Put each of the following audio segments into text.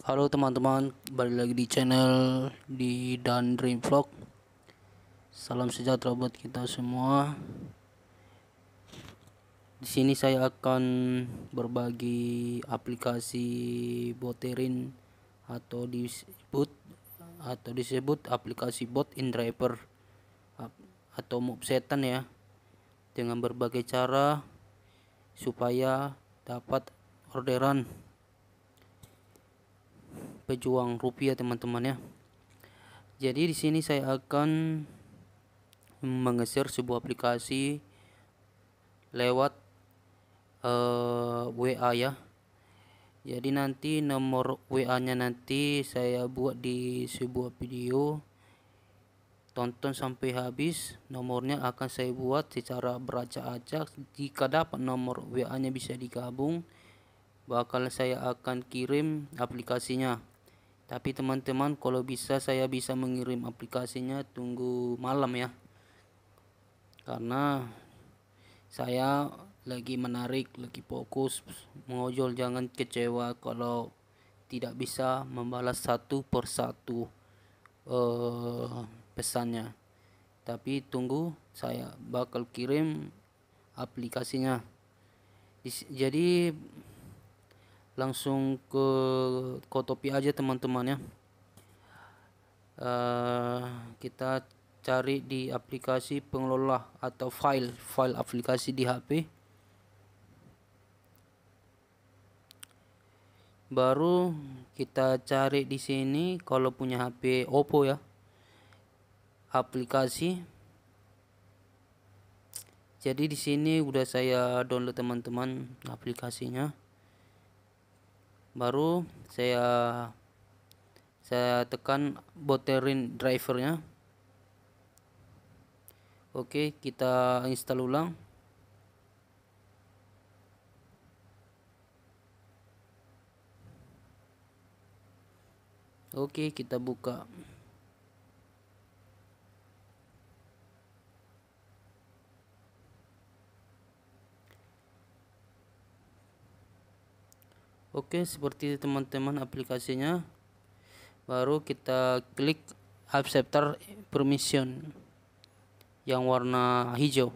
Halo teman-teman, balik lagi di channel di Dan Dream Vlog. Salam sejahtera buat kita semua. Di sini saya akan berbagi aplikasi boterin atau disebut atau disebut aplikasi bot in driver atau mob setan ya dengan berbagai cara supaya dapat orderan pejuang rupiah teman-teman ya. Jadi di sini saya akan menggeser sebuah aplikasi lewat uh, eh, WA ya. Jadi nanti nomor WA-nya nanti saya buat di sebuah video. Tonton sampai habis. Nomornya akan saya buat secara beracak-acak. Jika dapat nomor WA-nya bisa digabung, bakal saya akan kirim aplikasinya. Tapi teman-teman kalau bisa saya bisa mengirim aplikasinya tunggu malam ya. Karena saya lagi menarik, lagi fokus mengojol jangan kecewa kalau tidak bisa membalas satu persatu uh, eh, pesannya. Tapi tunggu saya bakal kirim aplikasinya. Jadi langsung ke kotopi aja teman-teman ya uh, eh, kita cari di aplikasi pengelola atau file file aplikasi di HP baru kita cari di sini kalau punya HP Oppo ya aplikasi jadi di sini udah saya download teman-teman aplikasinya baru saya saya tekan boterin drivernya oke kita install ulang oke kita buka Oke, seperti teman-teman aplikasinya. Baru kita klik accepter permission yang warna hijau.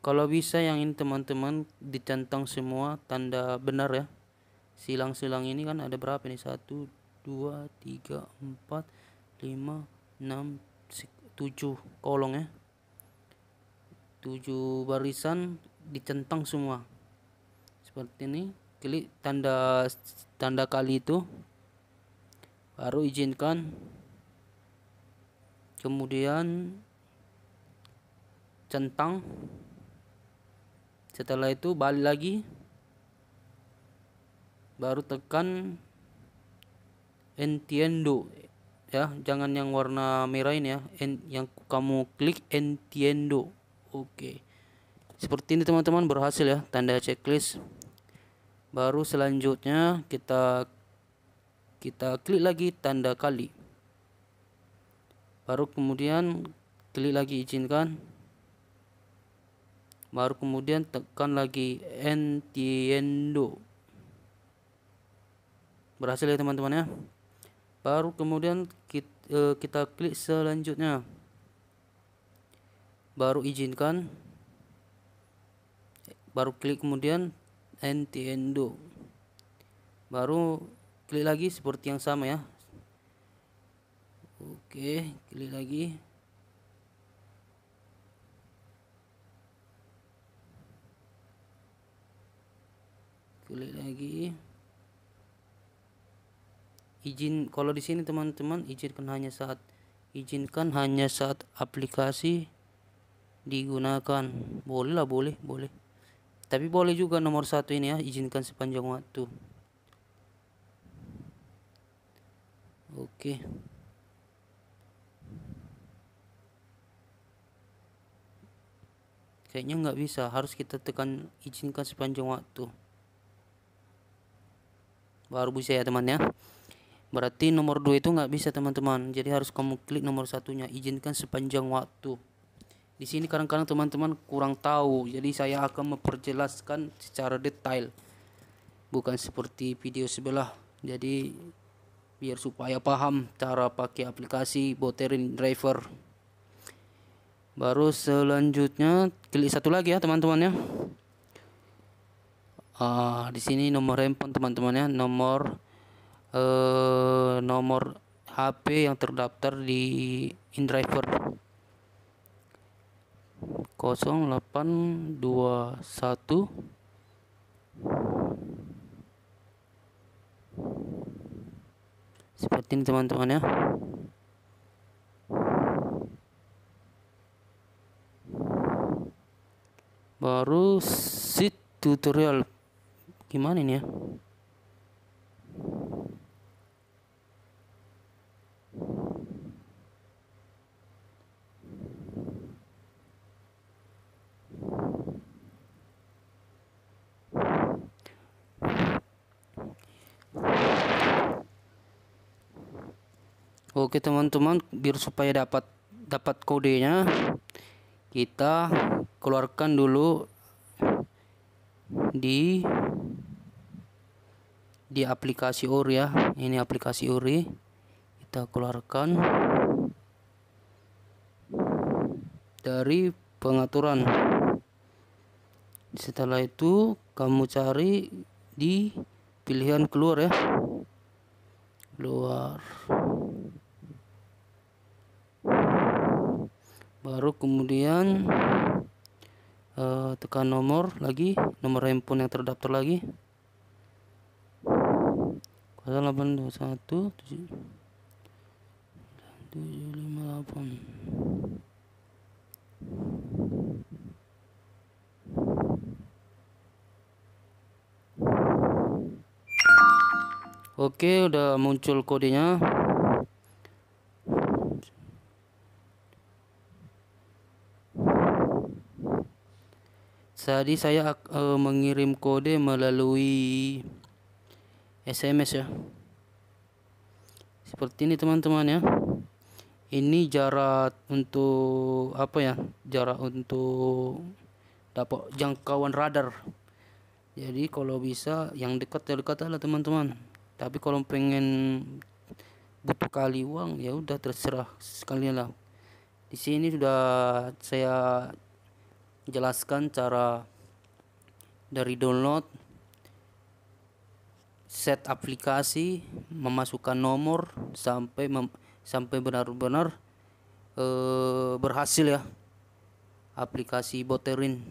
Kalau bisa yang ini teman-teman dicentang semua tanda benar ya. Silang-silang ini kan ada berapa nih? 1 2 3 4 5 6 7 kolong ya. 7 barisan dicentang semua seperti ini klik tanda tanda kali itu baru izinkan kemudian centang setelah itu balik lagi baru tekan entiendo ya jangan yang warna merah ini ya en, yang kamu klik entiendo oke okay. seperti ini teman-teman berhasil ya tanda checklist baru selanjutnya kita kita klik lagi tanda kali baru kemudian klik lagi izinkan baru kemudian tekan lagi entiendo berhasil ya teman-teman ya baru kemudian kita, uh, eh, kita klik selanjutnya baru izinkan baru klik kemudian entiendo baru klik lagi seperti yang sama ya oke klik lagi klik lagi izin kalau di sini teman-teman izinkan hanya saat izinkan hanya saat aplikasi digunakan boleh lah boleh boleh tapi boleh juga nomor satu ini ya izinkan sepanjang waktu oke kayaknya nggak bisa harus kita tekan izinkan sepanjang waktu baru bisa ya teman ya berarti nomor dua itu nggak bisa teman-teman jadi harus kamu klik nomor satunya izinkan sepanjang waktu di sini kadang-kadang teman-teman kurang tahu, jadi saya akan memperjelaskan secara detail. Bukan seperti video sebelah. Jadi biar supaya paham cara pakai aplikasi Boterin Driver. Baru selanjutnya klik satu lagi ya teman-teman ya. Uh, di sini nomor handphone teman-teman ya, nomor uh, nomor HP yang terdaftar di InDriver. 0821 seperti ini teman-teman ya baru sit tutorial gimana ini ya Oke teman-teman, biar supaya dapat dapat kodenya, kita keluarkan dulu di di aplikasi UR ya. Ini aplikasi URI. Kita keluarkan dari pengaturan. Setelah itu kamu cari di pilihan keluar ya. Keluar. baru kemudian uh, tekan nomor lagi nomor handphone yang terdaftar lagi 0821 758 Oke udah muncul kodenya Tadi saya uh, mengirim kode melalui SMS ya. Seperti ini teman-teman ya. Ini jarak untuk apa ya? Jarak untuk dapat jangkauan radar. Jadi kalau bisa yang dekat-dekat lah teman-teman. Tapi kalau pengen butuh kali uang ya udah terserah sekalian lah. Di sini sudah saya jelaskan cara dari download set aplikasi memasukkan nomor sampai mem sampai benar-benar e, berhasil ya aplikasi boterin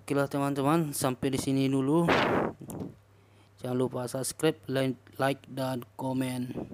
Oke lah teman-teman, sampai di sini dulu. Jangan lupa subscribe, like, dan komen.